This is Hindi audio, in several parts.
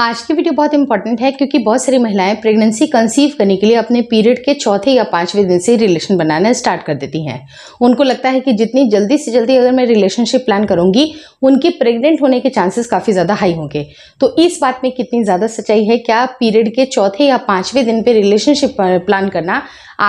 आज की वीडियो बहुत इंपॉर्टेंट है क्योंकि बहुत सारी महिलाएं प्रेगनेंसी कंसीव करने के लिए अपने पीरियड के चौथे या पांचवें दिन से रिलेशन बनाना स्टार्ट कर देती हैं उनको लगता है कि जितनी जल्दी से जल्दी अगर मैं रिलेशनशिप प्लान करूंगी उनके प्रेग्नेंट होने के चांसेस काफ़ी ज़्यादा हाई होंगे तो इस बात में कितनी ज़्यादा सच्चाई है क्या पीरियड के चौथे या पाँचवें दिन पर रिलेशनशिप प्लान करना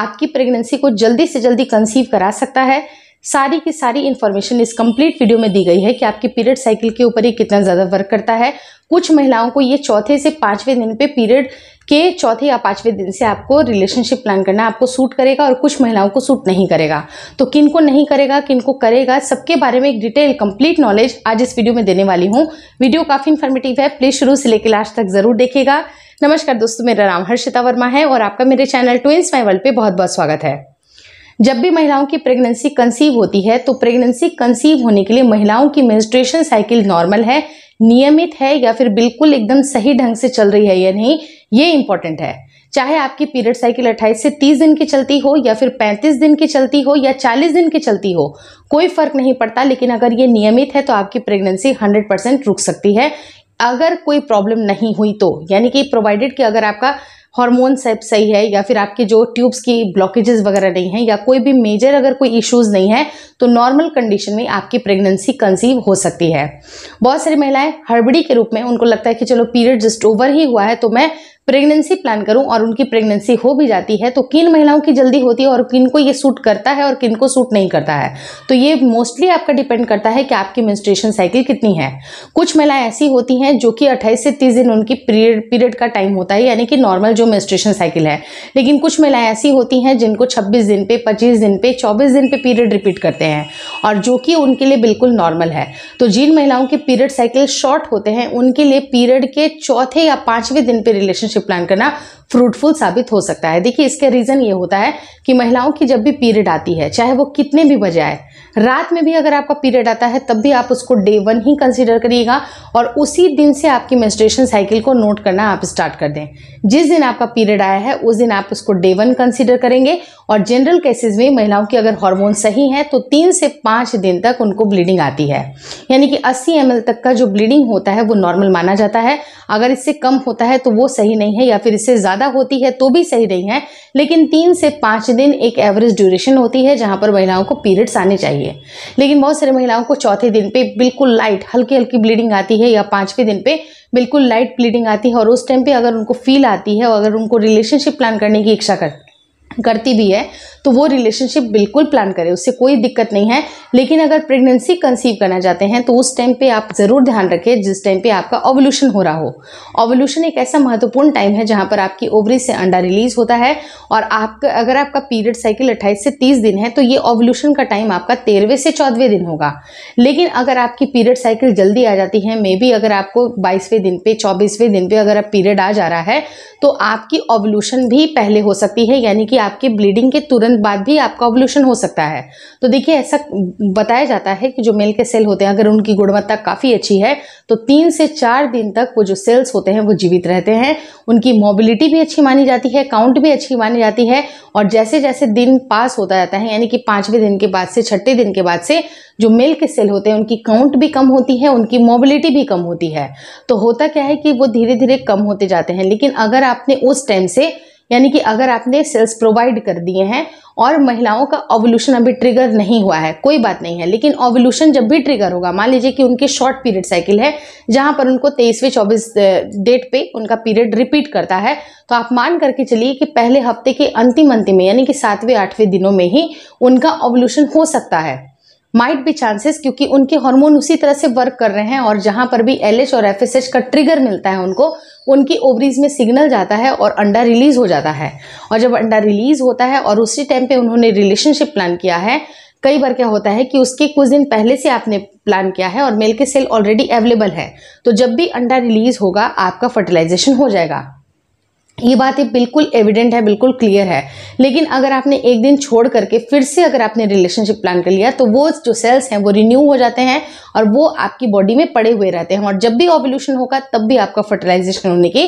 आपकी प्रेगनेंसी को जल्दी से जल्दी कंसीव करा सकता है सारी की सारी इन्फॉर्मेशन इस कंप्लीट वीडियो में दी गई है कि आपकी पीरियड साइकिल के ऊपर ये कितना ज़्यादा वर्क करता है कुछ महिलाओं को ये चौथे से पाँचवें दिन पे पीरियड के चौथे या पाँचवें दिन से आपको रिलेशनशिप प्लान करना आपको सूट करेगा और कुछ महिलाओं को सूट नहीं करेगा तो किन को नहीं करेगा किन को करेगा सबके बारे में एक डिटेल कंप्लीट नॉलेज आज इस वीडियो में देने वाली हूँ वीडियो काफ़ी इन्फॉर्मेटिव है प्लीज़ शुरू से लेकर लास्ट तक ज़रूर देखेगा नमस्कार दोस्तों मेरा नाम हर्षिता वर्मा है और आपका मेरे चैनल ट्विंस माई वर्ल्ड पर बहुत बहुत स्वागत है जब भी महिलाओं की प्रेगनेंसी कंसीव होती है तो प्रेगनेंसी कंसीव होने के लिए महिलाओं की मेंस्ट्रुएशन साइकिल नॉर्मल है नियमित है या फिर बिल्कुल एकदम सही ढंग से चल रही है या नहीं ये इंपॉर्टेंट है चाहे आपकी पीरियड साइकिल 28 से 30 दिन की चलती हो या फिर 35 दिन की चलती हो या 40 दिन की चलती हो कोई फर्क नहीं पड़ता लेकिन अगर ये नियमित है तो आपकी प्रेगनेंसी 100 परसेंट रुक सकती है अगर कोई प्रॉब्लम नहीं हुई तो यानी कि प्रोवाइडेड कि अगर आपका हार्मोन सब सही है या फिर आपके जो ट्यूब्स की ब्लॉकेजेस वगैरह नहीं है या कोई भी मेजर अगर कोई इश्यूज़ नहीं है तो नॉर्मल कंडीशन में आपकी प्रेगनेंसी कंसीव हो सकती है बहुत सारी महिलाएं हड़बड़ी के रूप में उनको लगता है कि चलो पीरियड जस्ट ओवर ही हुआ है तो मैं प्रेगनेंसी प्लान करूं और उनकी प्रेगनेंसी हो भी जाती है तो किन महिलाओं की जल्दी होती है और किन को ये सूट करता है और किन को सूट नहीं करता है तो ये मोस्टली आपका डिपेंड करता है कि आपकी मेंस्ट्रुएशन साइकिल कितनी है कुछ महिलाएं ऐसी होती हैं जो कि 28 से 30 दिन उनकी पीरियड पीरियड का टाइम होता है यानी कि नॉर्मल जो मेंस्ट्रुएशन साइकिल है लेकिन कुछ महिलाएं ऐसी होती हैं जिनको छब्बीस दिन पे पच्चीस दिन पे चौबीस दिन पे पीरियड रिपीट करते हैं और जो कि उनके लिए बिल्कुल नॉर्मल है तो जिन महिलाओं के पीरियड साइकिल शॉर्ट होते हैं उनके लिए पीरियड के चौथे या पाँचवें दिन पर रिलेशनशिप प्लान करना फ्रूटफुल साबित हो सकता है देखिए इसका रीज़न ये होता है कि महिलाओं की जब भी पीरियड आती है चाहे वो कितने भी बजे आए रात में भी अगर आपका पीरियड आता है तब भी आप उसको डे वन ही कंसिडर करिएगा और उसी दिन से आपकी मेस्ट्रेशन साइकिल को नोट करना आप स्टार्ट कर दें जिस दिन आपका पीरियड आया है उस दिन आप उसको डे वन कंसिडर करेंगे और जनरल केसेस में महिलाओं की अगर हार्मोन सही है तो तीन से पाँच दिन तक उनको ब्लीडिंग आती है यानी कि अस्सी एम तक का जो ब्लीडिंग होता है वो नॉर्मल माना जाता है अगर इससे कम होता है तो वो सही नहीं है या फिर इससे ज़्यादा ज़्यादा होती है तो भी सही नहीं है लेकिन तीन से पांच दिन एक एवरेज ड्यूरेशन होती है जहां पर महिलाओं को पीरियड्स आने चाहिए लेकिन बहुत सारी महिलाओं को चौथे दिन पे बिल्कुल लाइट हल्की हल्की ब्लीडिंग आती है या पांचवें दिन पे बिल्कुल लाइट ब्लीडिंग आती है और उस टाइम पे अगर उनको फील आती है और अगर उनको रिलेशनशिप प्लान करने की इच्छा कर करती भी है तो वो रिलेशनशिप बिल्कुल प्लान करें उससे कोई दिक्कत नहीं है लेकिन अगर प्रेगनेंसी कंसीव करना चाहते हैं तो उस टाइम पे आप ज़रूर ध्यान रखें जिस टाइम पे आपका ओवल्यूशन हो रहा हो ओवल्यूशन एक ऐसा महत्वपूर्ण टाइम है जहाँ पर आपकी ओवरी से अंडा रिलीज होता है और आपका अगर आपका पीरियड साइकिल अट्ठाईस से तीस दिन है तो ये ओवल्यूशन का टाइम आपका तेरहवें से चौदहवें दिन होगा लेकिन अगर आपकी पीरियड साइकिल जल्दी आ जाती है मे बी अगर आपको बाईसवें दिन पे चौबीसवें दिन पे अगर आप पीरियड आ जा रहा है तो आपकी ओवल्यूशन भी पहले हो सकती है यानी कि आपके ब्लीडिंग के तुरंत बाद भी आपका ओवल्यूशन हो सकता है तो देखिए ऐसा बताया जाता है कि जो मेल के सेल होते हैं अगर उनकी गुणवत्ता काफ़ी अच्छी है तो तीन से चार दिन तक वो जो सेल्स होते हैं वो जीवित रहते हैं उनकी मोबिलिटी भी अच्छी मानी जाती है काउंट भी अच्छी मानी जाती है और जैसे जैसे दिन पास होता जाता है यानी कि पाँचवें दिन के बाद से छठे दिन के बाद से जो मेल के सेल होते हैं उनकी काउंट भी कम होती है उनकी मोबिलिटी भी कम होती है तो होता क्या है कि वो धीरे धीरे कम होते जाते हैं लेकिन अगर आपने उस टाइम से यानी कि अगर आपने सेल्स प्रोवाइड कर दिए हैं और महिलाओं का ओवल्यूशन अभी ट्रिगर नहीं हुआ है कोई बात नहीं है लेकिन ओवल्यूशन जब भी ट्रिगर होगा मान लीजिए कि उनकी शॉर्ट पीरियड साइकिल है जहां पर उनको तेईसवें चौबीस डेट पे उनका पीरियड रिपीट करता है तो आप मान करके चलिए कि पहले हफ्ते के अंतिम अंतिम में यानी कि सातवें आठवें दिनों में ही उनका ओवल्यूशन हो सकता है माइट भी चांसेस क्योंकि उनके हार्मोन उसी तरह से वर्क कर रहे हैं और जहाँ पर भी एल और एफ का ट्रिगर मिलता है उनको उनकी ओवरीज में सिग्नल जाता है और अंडा रिलीज हो जाता है और जब अंडा रिलीज होता है और उसी टाइम पे उन्होंने रिलेशनशिप प्लान किया है कई बार क्या होता है कि उसके कुछ दिन पहले से आपने प्लान किया है और मेल के सेल ऑलरेडी अवेलेबल है तो जब भी अंडा रिलीज होगा आपका फर्टिलाइजेशन हो जाएगा ये बात ही बिल्कुल एविडेंट है बिल्कुल क्लियर है लेकिन अगर आपने एक दिन छोड़ करके फिर से अगर आपने रिलेशनशिप प्लान कर लिया तो वो जो सेल्स हैं वो रिन्यू हो जाते हैं और वो आपकी बॉडी में पड़े हुए रहते हैं और जब भी ओवल्यूशन होगा तब भी आपका फर्टिलाइजेशन होने की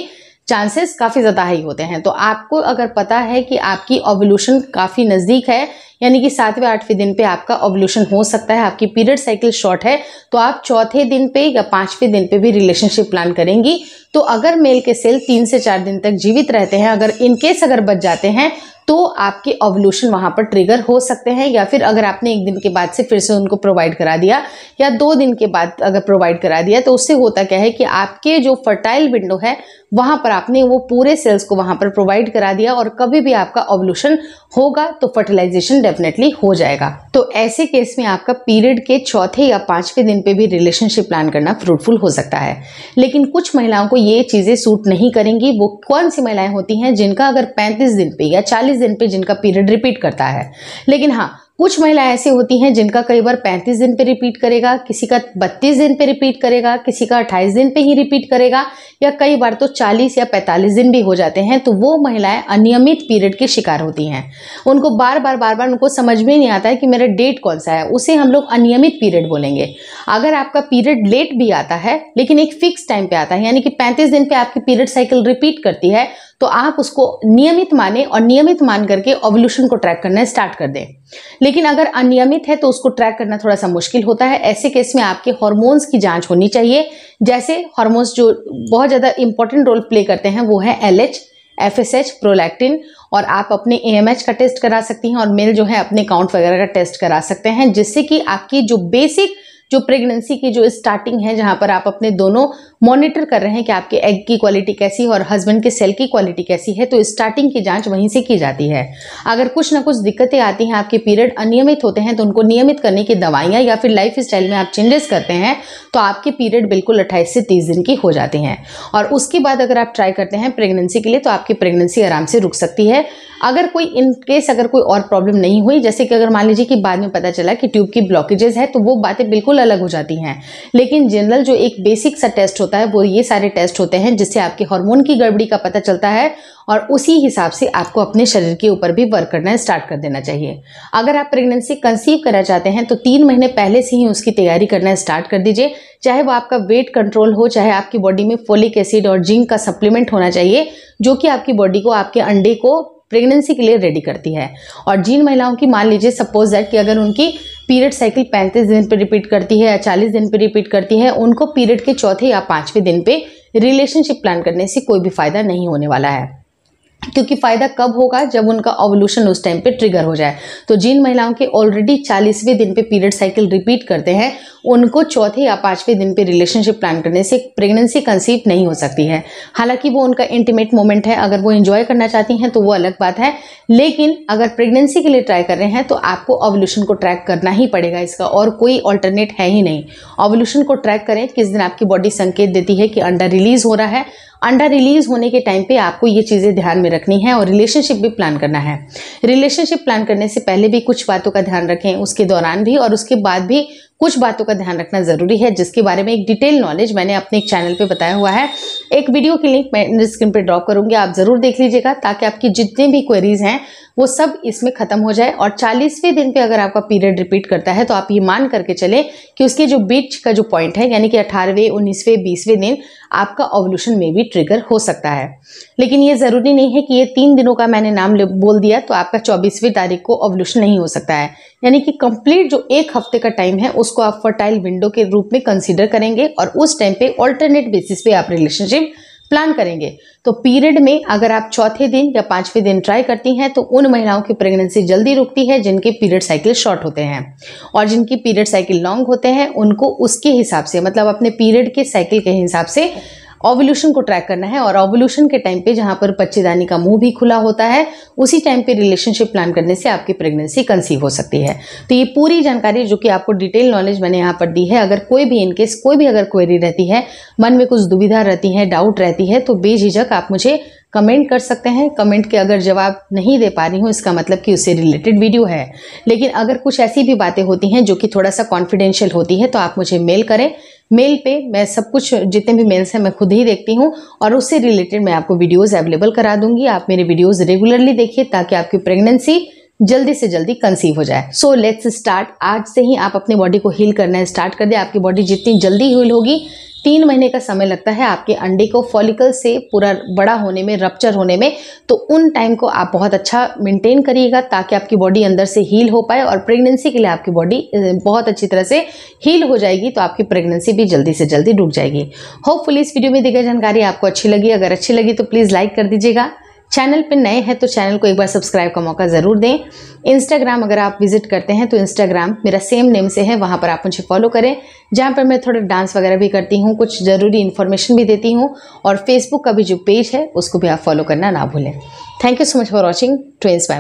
चांसेस काफ़ी ज़्यादा हाई होते हैं तो आपको अगर पता है कि आपकी ओवल्यूशन काफ़ी नज़दीक है यानी कि सातवें आठवें दिन पे आपका ओवल्यूशन हो सकता है आपकी पीरियड साइकिल शॉर्ट है तो आप चौथे दिन पे या पाँचवें दिन पे भी रिलेशनशिप प्लान करेंगी तो अगर मेल के सेल तीन से चार दिन तक जीवित रहते हैं अगर इनकेस अगर बच जाते हैं तो आपके ओवल्यूशन वहां पर ट्रिगर हो सकते हैं या फिर अगर आपने एक दिन के बाद से फिर से उनको प्रोवाइड करा दिया या दो दिन के बाद अगर प्रोवाइड करा दिया तो उससे होता क्या है कि आपके जो फर्टाइल विंडो है वहां पर आपने वो पूरे सेल्स को वहां पर प्रोवाइड करा दिया और कभी भी आपका ओवल्यूशन होगा तो फर्टिलाइजेशन डेफिनेटली हो जाएगा तो ऐसे केस में आपका पीरियड के चौथे या पांचवें दिन पे भी रिलेशनशिप प्लान करना फ्रूटफुल हो सकता है लेकिन कुछ महिलाओं को ये चीज़ें सूट नहीं करेंगी वो कौन सी महिलाएं होती हैं जिनका अगर पैंतीस दिन पे या चालीस दिन पे जिनका पीरियड रिपीट करता है लेकिन हाँ कुछ महिलाएं ऐसी होती हैं जिनका कई बार 35 दिन पे रिपीट करेगा किसी का 32 दिन पे रिपीट करेगा किसी का 28 दिन पे ही रिपीट करेगा या कई बार तो 40 या 45 दिन भी हो जाते हैं तो वो महिलाएं अनियमित पीरियड की शिकार होती हैं उनको बार बार बार बार उनको समझ में नहीं आता है कि मेरा डेट कौन सा है उसे हम लोग अनियमित पीरियड बोलेंगे अगर आपका पीरियड लेट भी आता है लेकिन एक फिक्स टाइम पे आता है यानी कि पैंतीस दिन पर आपकी पीरियड साइकिल रिपीट करती है तो आप उसको नियमित माने और नियमित मान करके ओवल्यूशन को ट्रैक करना स्टार्ट कर दें लेकिन अगर अनियमित है तो उसको ट्रैक करना थोड़ा सा मुश्किल होता है ऐसे केस में आपके हॉर्मोन्स की जांच होनी चाहिए जैसे हॉर्मोन्स जो बहुत ज़्यादा इंपॉर्टेंट रोल प्ले करते हैं वो है L H F S H prolactin और आप अपने ए एम एच का टेस्ट करा सकती हैं और मेल जो है अपने काउंट वगैरह का टेस्ट करा सकते हैं जिससे कि आपकी जो बेसिक जो प्रेगनेंसी की जो स्टार्टिंग है जहाँ पर आप अपने दोनों मॉनिटर कर रहे हैं कि आपके एग की क्वालिटी कैसी है और हस्बैंड के सेल की क्वालिटी कैसी है तो स्टार्टिंग की जांच वहीं से की जाती है अगर कुछ ना कुछ दिक्कतें आती हैं आपके पीरियड अनियमित होते हैं तो उनको नियमित करने की दवाइयाँ या फिर लाइफ स्टाइल में आप चेंजेस करते हैं तो आपके पीरियड बिल्कुल अट्ठाईस से तीस दिन की हो जाती हैं और उसके बाद अगर आप ट्राई करते हैं प्रेगनेंसी के लिए तो आपकी प्रेगनेंसी आराम से रुक सकती है अगर कोई इन केस अगर कोई और प्रॉब्लम नहीं हुई जैसे कि अगर मान लीजिए कि बाद में पता चला कि ट्यूब की ब्लॉकेजेस है तो वो बातें बिल्कुल अलग हो जाती हैं लेकिन जनरल जो एक बेसिक सा टेस्ट होता है वो ये सारे टेस्ट होते हैं जिससे आपके हॉर्मोन की गड़बड़ी का पता चलता है और उसी हिसाब से आपको अपने शरीर के ऊपर भी वर्क करना स्टार्ट कर देना चाहिए अगर आप प्रेगनेंसी कंसीव करना चाहते हैं तो तीन महीने पहले से ही उसकी तैयारी करना स्टार्ट कर दीजिए चाहे वो आपका वेट कंट्रोल हो चाहे आपकी बॉडी में फोलिक एसिड और जिंक का सप्लीमेंट होना चाहिए जो कि आपकी बॉडी को आपके अंडे को प्रेगनेंसी के लिए रेडी करती है और जिन महिलाओं की मान लीजिए सपोज दैट कि अगर उनकी पीरियड साइकिल 35 दिन पर रिपीट करती है या 40 दिन पर रिपीट करती है उनको पीरियड के चौथे या पाँचवें दिन पे रिलेशनशिप प्लान करने से कोई भी फ़ायदा नहीं होने वाला है क्योंकि फ़ायदा कब होगा जब उनका ओवल्यूशन उस टाइम पे ट्रिगर हो जाए तो जिन महिलाओं के ऑलरेडी चालीसवें दिन पे पीरियड साइकिल रिपीट करते हैं उनको चौथे या पाँचवें दिन पे रिलेशनशिप प्लान करने से प्रेगनेंसी कंसीव नहीं हो सकती है हालांकि वो उनका इंटीमेट मोमेंट है अगर वो इन्जॉय करना चाहती हैं तो वो अलग बात है लेकिन अगर प्रेगनेंसी के लिए ट्राई कर रहे हैं तो आपको ऑवल्यूशन को ट्रैक करना ही पड़ेगा इसका और कोई ऑल्टरनेट है ही नहीं ऑवल्यूशन को ट्रैक करें किस दिन आपकी बॉडी संकेत देती है कि अंडा रिलीज हो रहा है अंडा रिलीज होने के टाइम पे आपको ये चीज़ें ध्यान में रखनी है और रिलेशनशिप भी प्लान करना है रिलेशनशिप प्लान करने से पहले भी कुछ बातों का ध्यान रखें उसके दौरान भी और उसके बाद भी कुछ बातों का ध्यान रखना ज़रूरी है जिसके बारे में एक डिटेल नॉलेज मैंने अपने एक चैनल पे बताया हुआ है एक वीडियो की लिंक मैं स्क्रीन पे ड्रॉप करूंगी आप ज़रूर देख लीजिएगा ताकि आपकी जितने भी क्वेरीज हैं वो सब इसमें ख़त्म हो जाए और चालीसवें दिन पे अगर आपका पीरियड रिपीट करता है तो आप ये मान करके चले कि उसके जो बीच का जो पॉइंट है यानी कि अठारहवें उन्नीसवें बीसवें दिन आपका ओवल्यूशन में भी ट्रिगर हो सकता है लेकिन ये ज़रूरी नहीं है कि ये तीन दिनों का मैंने नाम बोल दिया तो आपका चौबीसवीं तारीख को ओवल्यूशन नहीं हो सकता है यानी कि कंप्लीट जो एक हफ्ते का टाइम है उसको आप फर्टाइल विंडो के रूप में कंसिडर करेंगे और उस टाइम पे ऑल्टरनेट बेसिस पे आप रिलेशनशिप प्लान करेंगे तो पीरियड में अगर आप चौथे दिन या पांचवें दिन ट्राई करती हैं तो उन महिलाओं की प्रेगनेंसी जल्दी रुकती है जिनके पीरियड साइकिल शॉर्ट होते हैं और जिनकी पीरियड साइकिल लॉन्ग होते हैं उनको उसके हिसाब से मतलब अपने पीरियड के साइकिल के हिसाब से ओवल्यूशन को ट्रैक करना है और ओवल्यूशन के टाइम पे जहाँ पर बच्चेदानी का मुंह भी खुला होता है उसी टाइम पे रिलेशनशिप प्लान करने से आपकी प्रेगनेंसी कंसीव हो सकती है तो ये पूरी जानकारी जो कि आपको डिटेल नॉलेज मैंने यहाँ पर दी है अगर कोई भी इनकेस कोई भी अगर क्वेरी रहती है मन में कुछ दुविधा रहती है डाउट रहती है तो बेझिझक आप मुझे कमेंट कर सकते हैं कमेंट के अगर जवाब नहीं दे पा रही हूँ इसका मतलब कि उससे रिलेटेड वीडियो है लेकिन अगर कुछ ऐसी भी बातें होती हैं जो कि थोड़ा सा कॉन्फिडेंशियल होती है तो आप मुझे मेल करें मेल पे मैं सब कुछ जितने भी मेल्स हैं मैं खुद ही देखती हूँ और उससे रिलेटेड मैं आपको वीडियोज़ अवेलेबल करा दूंगी आप मेरे वीडियोज़ रेगुलरली देखिए ताकि आपकी प्रेगनेंसी जल्दी से जल्दी कंसीव हो जाए सो लेट्स स्टार्ट आज से ही आप अपने बॉडी को हील करना स्टार्ट कर दें आपकी बॉडी जितनी जल्दी हील होगी तीन महीने का समय लगता है आपके अंडे को फॉलिकल से पूरा बड़ा होने में रप्चर होने में तो उन टाइम को आप बहुत अच्छा मेंटेन करिएगा ताकि आपकी बॉडी अंदर से हील हो पाए और प्रेगनेंसी के लिए आपकी बॉडी बहुत अच्छी तरह से हील हो जाएगी तो आपकी प्रेगनेंसी भी जल्दी से जल्दी रुक जाएगी होपफुली इस वीडियो में दी गई जानकारी आपको अच्छी लगी अगर अच्छी लगी तो प्लीज़ लाइक कर दीजिएगा चैनल पर नए हैं तो चैनल को एक बार सब्सक्राइब का मौका ज़रूर दें इंस्टाग्राम अगर आप विजिट करते हैं तो इंस्टाग्राम मेरा सेम नेम से है वहाँ पर आप मुझे फॉलो करें जहाँ पर मैं थोड़ा डांस वगैरह भी करती हूँ कुछ ज़रूरी इन्फॉर्मेशन भी देती हूँ और फेसबुक का भी जो पेज है उसको भी आप फॉलो करना ना भूलें thank you so much for watching ट्वेंस बाय